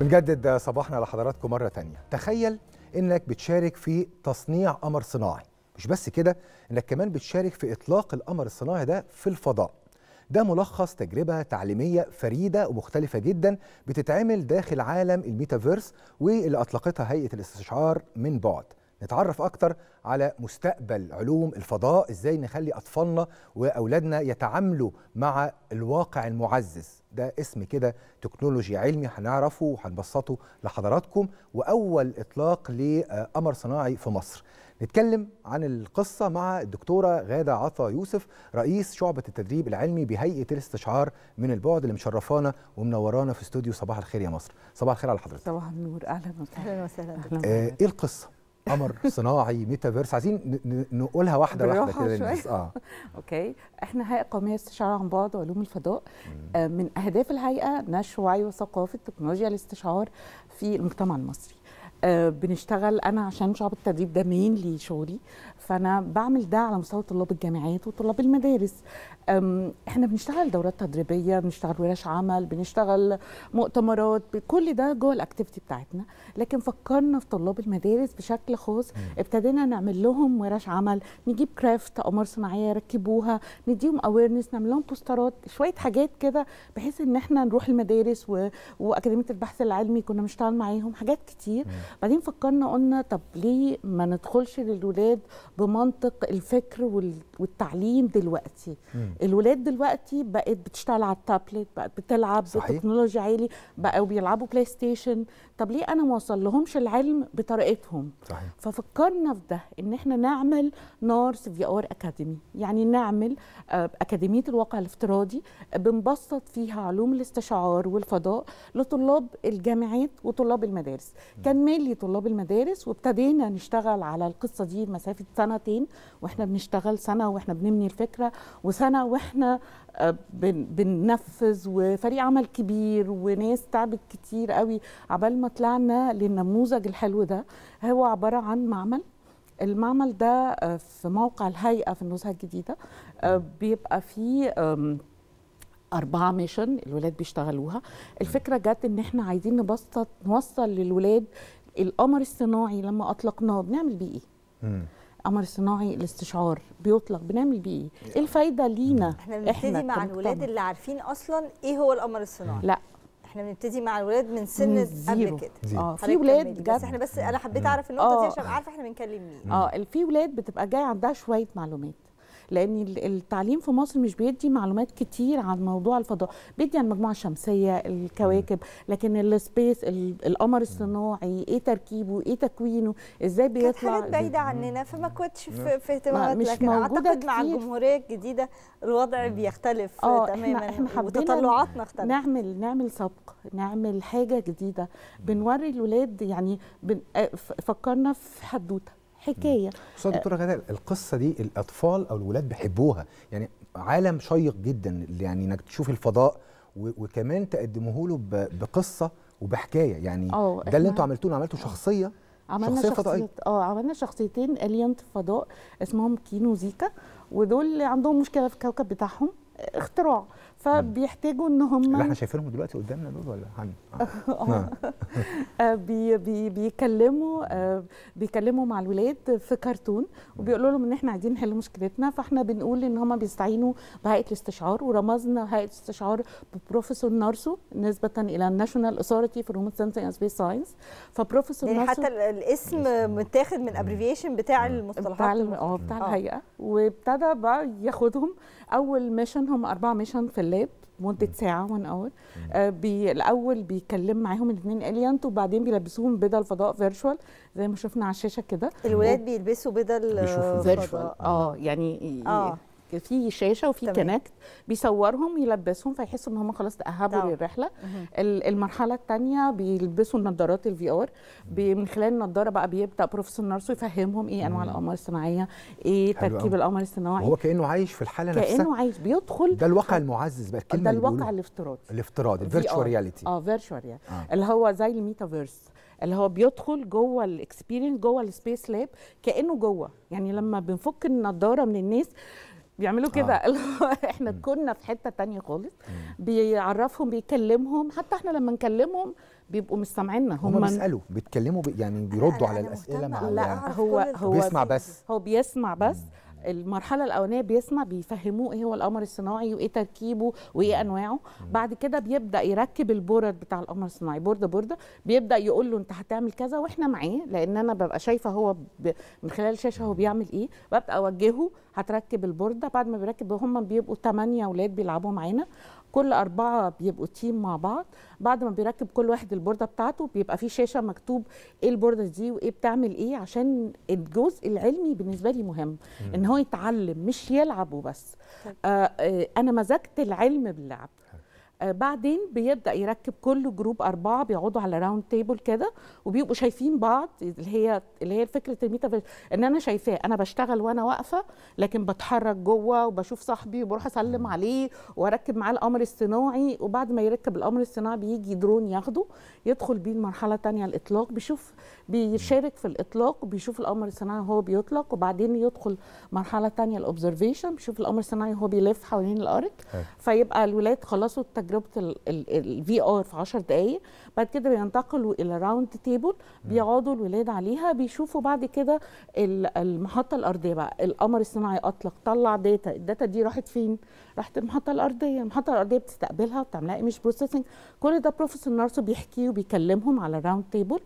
بنجدد صباحنا لحضراتكم مرة تانية تخيل انك بتشارك في تصنيع قمر صناعي مش بس كده انك كمان بتشارك في اطلاق القمر الصناعي ده في الفضاء ده ملخص تجربة تعليمية فريدة ومختلفة جدا بتتعمل داخل عالم الميتافيرس واللي أطلقتها هيئة الاستشعار من بعد نتعرف اكتر على مستقبل علوم الفضاء ازاي نخلي اطفالنا واولادنا يتعاملوا مع الواقع المعزز ده اسم كده تكنولوجي علمي هنعرفه وهنبسطه لحضراتكم واول اطلاق لقمر صناعي في مصر نتكلم عن القصة مع الدكتورة غادة عطا يوسف رئيس شعبة التدريب العلمي بهيئة الاستشعار من البعد اللي مشرفانا ومنورانا في استوديو صباح الخير يا مصر صباح الخير على حضرتك صباح النور أهلا وسهلا أهلا وسهلا إيه القصة قمر صناعي ميتافيرس عايزين نقولها واحده واحده كده للناس اه اوكي احنا هيئه قوميه استشاره عن بعد علوم الفضاء آه من اهداف الهيئه نشر وعي وثقافه تكنولوجيا الاستشعار في المجتمع المصري آه، بنشتغل انا عشان شعب التدريب ده مين لي شغلي فانا بعمل ده على مستوى طلاب الجامعات وطلاب المدارس احنا بنشتغل دورات تدريبيه بنشتغل ورش عمل بنشتغل مؤتمرات كل ده جوه الاكتيفيتي بتاعتنا لكن فكرنا في طلاب المدارس بشكل خاص ابتدينا نعمل لهم ورش عمل نجيب كرافت قمر صناعيه يركبوها نديهم اويرنس نعمل لهم بوسترات شويه حاجات كده بحيث ان احنا نروح المدارس و... واكاديميه البحث العلمي كنا بنشتغل معاهم حاجات كتير بعدين فكرنا قلنا طب ليه ما ندخلش للولاد بمنطق الفكر والتعليم دلوقتي مم. الولاد دلوقتي بقت بتشتغل على التابلت بقت بتلعب بتكنولوجيا عالي بقوا بيلعبوا بلاي ستيشن طب ليه انا ما وصلهمش لهمش العلم بطريقتهم صحيح. ففكرنا في ده ان احنا نعمل نارس في ار اكاديمي يعني نعمل آه، اكاديميه الواقع الافتراضي بنبسط فيها علوم الاستشعار والفضاء لطلاب الجامعات وطلاب المدارس مم. كان مالي لطلاب طلاب المدارس وابتدينا نشتغل على القصه دي مسافه سنتين واحنا بنشتغل سنه واحنا بنبني الفكره وسنه واحنا آه، بننفذ وفريق عمل كبير وناس تعبت كتير قوي عبال ما طلعنا للنموذج الحلو ده هو عباره عن معمل المعمل ده آه، في موقع الهيئه في النزهه الجديده آه، بيبقى فيه أربعة ميشن الولاد بيشتغلوها الفكرة جت إن إحنا عايزين نبسط نوصل للولاد القمر الصناعي لما اطلقناه بنعمل بيه ايه؟ قمر صناعي الاستشعار بيطلق بنعمل بيه ايه؟ ايه الفايده لينا احنا بنبتدي مع الولاد اللي عارفين اصلا ايه هو القمر الصناعي لا احنا بنبتدي مع الولاد من سن قبل كده اه في ولاد بس احنا بس انا حبيت اعرف النقطه دي آه. عشان عارفه احنا بنكلم مين اه في ولاد بتبقى جايه عندها شويه معلومات لان التعليم في مصر مش بيدي معلومات كتير عن موضوع الفضاء بيدي عن المجموعه الشمسيه الكواكب لكن السبيس القمر الصناعي ايه تركيبه ايه تكوينه ازاي بيطلع كانت بعيده عننا فما كنتش في اهتمامات مش لكن اعتقد مع الجمهوريه الجديده الوضع بيختلف آه، تماما احنا, احنا وتطلعاتنا اختلفت نعمل نعمل سبق نعمل حاجه جديده بنوري الولاد يعني آه، فكرنا في حدوته حكايه استاذ دكتوره آه. غداء القصه دي الاطفال او الولاد بيحبوها يعني عالم شيق جدا يعني انك تشوف الفضاء وكمان تقدمه له بقصه وبحكايه يعني ده اللي انتوا عملتوه عملتوا آه. شخصيه عملنا شخصية فضائية اه عملنا شخصيتين الينت فضاء اسمهم كينو زيكا ودول عندهم مشكله في الكوكب بتاعهم اختراع فبيحتاجوا ان هم اللي احنا شايفينهم دلوقتي قدامنا دول ولا عن آه. آه. آه. بي بي بيكلموا بيكلموا مع الولاد في كرتون وبيقولوا لهم ان احنا عايزين نحل مشكلتنا فاحنا بنقول ان هم بيستعينوا بهيئه الاستشعار ورمزنا هيئه الاستشعار ببروفيسور نارسو نسبه الى الناشونال اوثورتي فور هومن سنس اند سبيس ساينس فبروفيسور يعني حتى الاسم متاخد من ابريفيشن بتاع المصطلحات بتاع اه بتاع الهيئه وابتدى بقى ياخدهم اول ميشن هم اربع ميشن في اللاب مده ساعه وان اور آه، الاول بيكلم معاهم الاثنين اليانت وبعدين بيلبسوهم بدل فضاء فيرشوال زي ما شفنا على الشاشه كده الولاد بيلبسوا بدل آه، فضاء اه يعني آه. في شاشه وفي كنكت بيصورهم يلبسهم فيحسوا ان هم خلاص تاهبوا طبعا. للرحله المرحله الثانيه بيلبسوا النضارات الفي ار من خلال النظاره بقى بيبدا بروفيسور نارسو يفهمهم ايه انواع القمر الصناعيه ايه تركيب القمر الصناعي هو كانه عايش في الحاله كأنه نفسها كانه عايش بيدخل ده الواقع المعزز بقى الكلمه ده الواقع الافتراضي الافتراضي الفيرتشوال رياليتي اه فيرتشوال آه. رياليتي اللي هو زي الميتافيرس اللي هو بيدخل جوه الاكسبيرينس جوه السبيس لاب كانه جوه يعني لما بنفك النضاره من الناس بيعملوا كده آه. احنا كنا في حته تانية خالص بيعرفهم بيكلمهم حتى احنا لما نكلمهم بيبقوا مش سامعيننا هم, هم بيسالوا بيتكلموا بي يعني بيردوا على الاسئله مع لا هو هو بيسمع بس هو بيسمع بس مم. المرحله الاولانيه بيسمع بيفهموه ايه هو القمر الصناعي وايه تركيبه وايه انواعه بعد كده بيبدا يركب البورد بتاع القمر الصناعي بورده بورده بيبدا يقول له انت هتعمل كذا واحنا معاه لان انا ببقى شايفه هو ب... من خلال الشاشه هو بيعمل ايه ببدا اوجهه هتركب البورده بعد ما بيركب هم بيبقوا ثمانية اولاد بيلعبوا معانا كل أربعة بيبقوا تيم مع بعض بعد ما بيركب كل واحد البوردة بتاعته بيبقى في شاشة مكتوب إيه البوردة دي وإيه بتعمل إيه عشان الجزء العلمي بالنسبة لي مهم إن هو يتعلم مش يلعب وبس طيب. آه آه أنا مزجت العلم باللعب آه، بعدين بيبدا يركب كل جروب اربعه بيقعدوا على راوند تيبل كده وبيبقوا شايفين بعض اللي هي اللي هي فكره الميتافيرس ان انا شايفاه انا بشتغل وانا واقفه لكن بتحرك جوه وبشوف صاحبي وبروح اسلم عليه واركب معاه القمر الصناعي وبعد ما يركب القمر الصناعي بيجي درون ياخده يدخل بيه المرحله الثانيه الاطلاق بيشوف بيشارك في الاطلاق وبيشوف القمر الصناعي وهو بيطلق وبعدين يدخل مرحله ثانيه الاوبزرفيشن بيشوف القمر الصناعي وهو بيلف حوالين الارض فيبقى الولاد خلصوا التجربه تجربه الفي ار في 10 دقائق بعد كده بينتقلوا الى راوند تيبل بيقعدوا الولاد عليها بيشوفوا بعد كده المحطه الارضيه بقى القمر الصناعي اطلق طلع داتا الداتا دي راحت فين راحت المحطه الارضيه المحطه الارضيه بتستقبلها بتعملها ايمج بروسيسنج كل ده بروفيسور نارسو بيحكيه وبيكلمهم على الراوند تيبل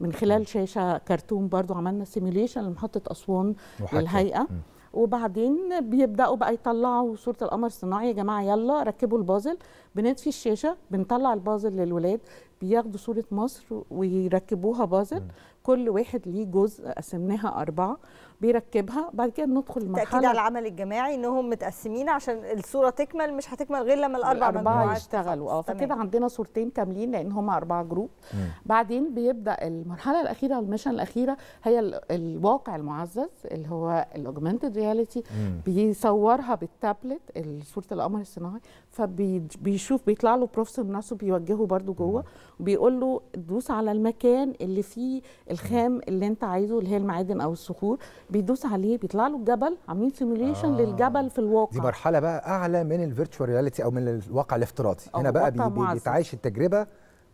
من خلال شاشه كرتون برضو عملنا سيميوليشن لمحطه اسوان للهيئه م. وبعدين بيبداوا بقى يطلعوا صوره القمر الصناعي يا جماعه يلا ركبوا البازل بنطفي الشاشه بنطلع البازل للولاد بياخدوا صوره مصر ويركبوها بازل كل واحد ليه جزء قسمناها اربعه بيركبها بعد كده بندخل المرحله تاكيد على العمل الجماعي انهم متقسمين عشان الصوره تكمل مش هتكمل غير لما الاربع مجموعات يشتغلوا اه فكده عندنا صورتين كاملين لان هم اربعه جروب مم. بعدين بيبدا المرحله الاخيره المشن الاخيره هي الواقع المعزز اللي هو الاوجمانتد رياليتي بيصورها بالتابلت صوره القمر الصناعي فبيشوف بيطلع له بروفيسور نفسه بيوجهه برده جوه وبيقول له دوس على المكان اللي فيه الخام اللي انت عايزه اللي هي المعادن او الصخور بيدوس عليه بيطلع له الجبل عاملين سيموليشن آه. للجبل في الواقع دي مرحله بقى اعلى من الفيرتشوال رياليتي او من الواقع الافتراضي هنا بقى بي بيتعايش التجربه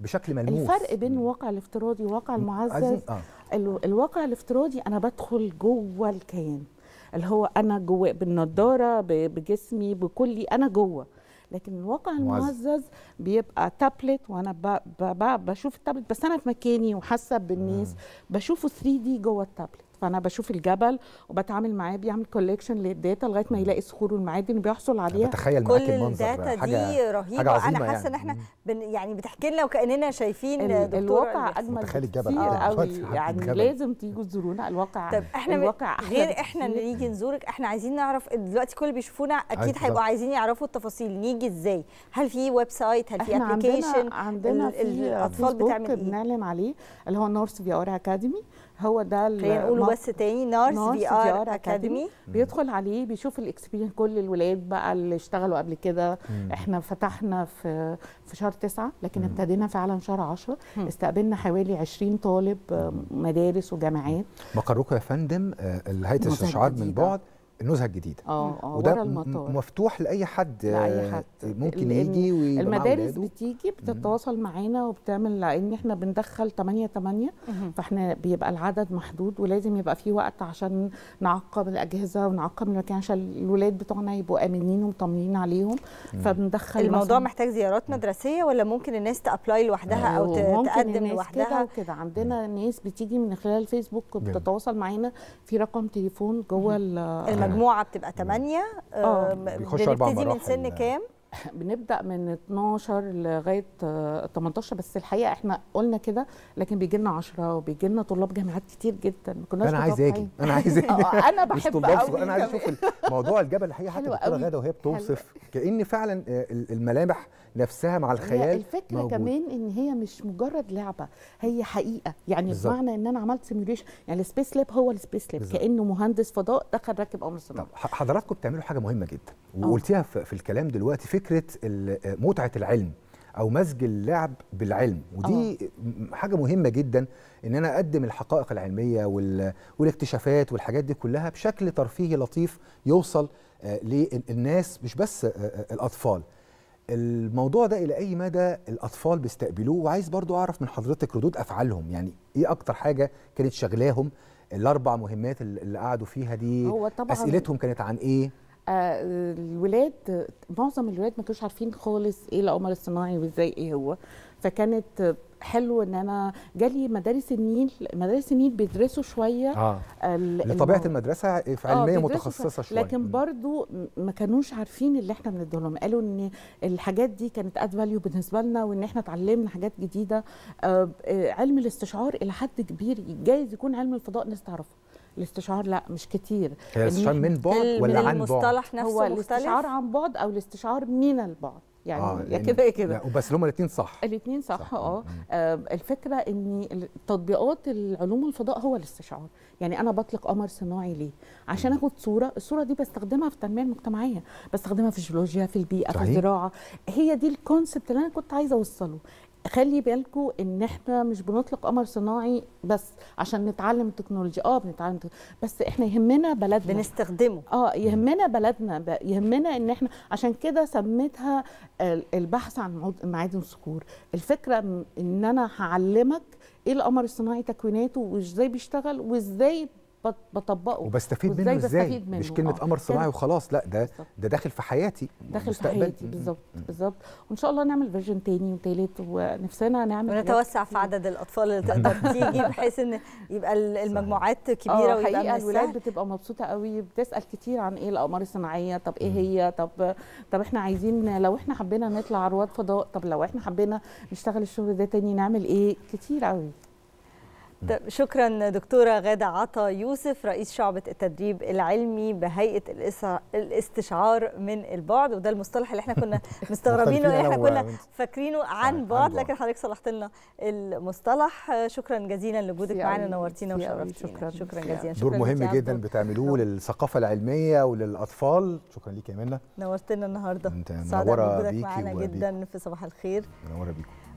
بشكل ملموس الفرق بين الواقع الافتراضي والواقع المعزز آه. الواقع الافتراضي انا بدخل جوه الكيان اللي هو انا جوه بالنضاره بجسمي بكلي انا جوه لكن الواقع المعزز بيبقى تابلت وانا بشوف التابلت بس انا في مكاني وحاسه بالناس بشوفه 3 دي جوه التابلت فانا بشوف الجبل وبتعامل معاه بيعمل كولكشن للداتا لغايه ما يلاقي صخور والمعادن بيحصل عليها بتخيل كل الداتا دي رهيبه حاجة انا حاسه يعني. ان احنا يعني, يعني بتحكي لنا وكاننا شايفين ال الواقع اجمل كتير آه. قوي يعني الجبل. لازم تيجوا تزورونا الواقع طب احنا الواقع غير احنا اللي نيجي نزورك احنا عايزين نعرف دلوقتي كل اللي بيشوفونا اكيد هيبقوا عايزين يعرفوا التفاصيل نيجي ازاي هل في ويب سايت هل في ابلكيشن عندنا, عندنا في الاطفال بتعمل ايه بنعلن عليه اللي هو نورث في ار اكاديمي هو ده خلينا نقوله بس تاني نارس في ار اكاديمي بيدخل عليه بيشوف الاكسبيرينس كل الولاد بقى اللي اشتغلوا قبل كده احنا فتحنا في في شهر تسعة لكن ابتدينا فعلا شهر 10 استقبلنا حوالي 20 طالب مدارس وجامعات مقركم يا فندم آه، هيئه الاستشعار من بعد النزهه الجديده اه اه وده المطار. مفتوح لاي حد لاي حد آه، ممكن يجي المدارس بتيجي بتتواصل معانا وبتعمل لان احنا بندخل 8 8 فاحنا بيبقى العدد محدود ولازم يبقى في وقت عشان نعقم الاجهزه ونعقم المكان عشان الولاد بتوعنا يبقوا امنين ومطمنين عليهم فبندخل الموضوع محتاج زيارات مدرسيه ولا ممكن الناس تابلاي لوحدها او تقدم لوحدها كده عندنا ناس بتيجي من خلال فيسبوك بتتواصل معانا في رقم تليفون جوه المجموعه بتبقى 8 آه. اه بيخشوا من سن كام؟ بنبدا من 12 لغايه 18 آه، بس الحقيقه احنا قلنا كده لكن بيجي لنا 10 وبيجي لنا طلاب جامعات كتير جدا ما كناش انا عايز اجي انا عايز اجي آه، انا بحب قوي انا عايز اشوف موضوع الجبل الحقيقه حتى غاده وهي بتوصف كان فعلا الملامح نفسها مع الخيال الفكره موجود. كمان ان هي مش مجرد لعبه هي حقيقه يعني بالزبط. بمعنى ان انا عملت سيميوليشن يعني السبيس لاب هو السبيس لاب كانه مهندس فضاء دخل راكب قمر صناعي طب حضراتكم بتعملوا حاجه مهمه جدا آه. وقلتيها في الكلام دلوقتي فكره متعه العلم او مزج اللعب بالعلم ودي أوه. حاجه مهمه جدا ان انا اقدم الحقائق العلميه والاكتشافات والحاجات دي كلها بشكل ترفيهي لطيف يوصل آه، للناس مش بس آه، الاطفال الموضوع ده الى اي مدى الاطفال بيستقبلوه وعايز برضو اعرف من حضرتك ردود افعالهم يعني ايه اكتر حاجه كانت شغلاهم الاربع مهمات اللي قعدوا فيها دي هو طبعا اسئلتهم كانت عن ايه آه، الولاد معظم الولاد ما كانوش عارفين خالص ايه القمر الصناعي وازاي ايه هو فكانت حلو ان انا جالي مدارس النيل مدارس النيل بيدرسوا شويه آه. لطبيعه المدرسه في آه، علميه آه متخصصه شويه لكن برضو ما كانوش عارفين اللي احنا بنديه لهم قالوا ان الحاجات دي كانت اد فاليو بالنسبه لنا وان احنا اتعلمنا حاجات جديده آه،, آه علم الاستشعار الى حد كبير جايز يكون علم الفضاء الناس تعرفه الاستشعار لا مش كتير الاستشعار من بعد ولا عن بعد هو مختلف؟ الاستشعار عن بعد او الاستشعار من البعد يعني آه يا كده يا كده بس هما الاثنين صح الاثنين صح, صح. آه. اه الفكره ان تطبيقات العلوم الفضاء هو الاستشعار يعني انا بطلق قمر صناعي ليه عشان اخد صوره الصوره دي بستخدمها في التنميه المجتمعيه بستخدمها في الجيولوجيا في البيئه صحيح. في الزراعه هي دي الكونسبت اللي انا كنت عايزه اوصله خلي بالكم ان احنا مش بنطلق قمر صناعي بس عشان نتعلم التكنولوجيا اه بنتعلم بس احنا يهمنا بلدنا بنستخدمه اه يهمنا بلدنا يهمنا ان احنا عشان كده سميتها البحث عن معادن الصخور الفكره ان انا هعلمك ايه القمر الصناعي تكويناته وازاي بيشتغل وازاي بطبقه وبستفيد منه ازاي مش كلمه آه. قمر صناعي وخلاص لا ده ده داخل في حياتي داخل في حياتي بالظبط بالظبط وان شاء الله نعمل فيرجن تاني وتالت ونفسنا نعمل ونتوسع في عدد الاطفال اللي تقدر تيجي بحيث ان يبقى المجموعات كبيره آه، ويبقى الولاد بتبقى مبسوطه قوي بتسال كتير عن ايه الاقمار الصناعيه طب ايه هي طب طب احنا عايزين لو احنا حبينا نطلع رواد فضاء طب لو احنا حبينا نشتغل الشغل ده تاني نعمل ايه كتير قوي شكرا دكتوره غاده عطا يوسف رئيس شعبه التدريب العلمي بهيئه الاستشعار من البعد وده المصطلح اللي احنا كنا مستغربينه احنا كنا فاكرينه آه، عن بعد لكن حضرتك صلحت لنا المصطلح شكرا جزيلا لوجودك معانا نورتينا وشرفتينا شكرا شكرا جزيلا دور مهم جدا بتعملوه للثقافه العلميه وللاطفال شكرا ليك يا منى نورتنا النهارده سعدنا بوجودك معانا جدا في صباح الخير منوره بيكم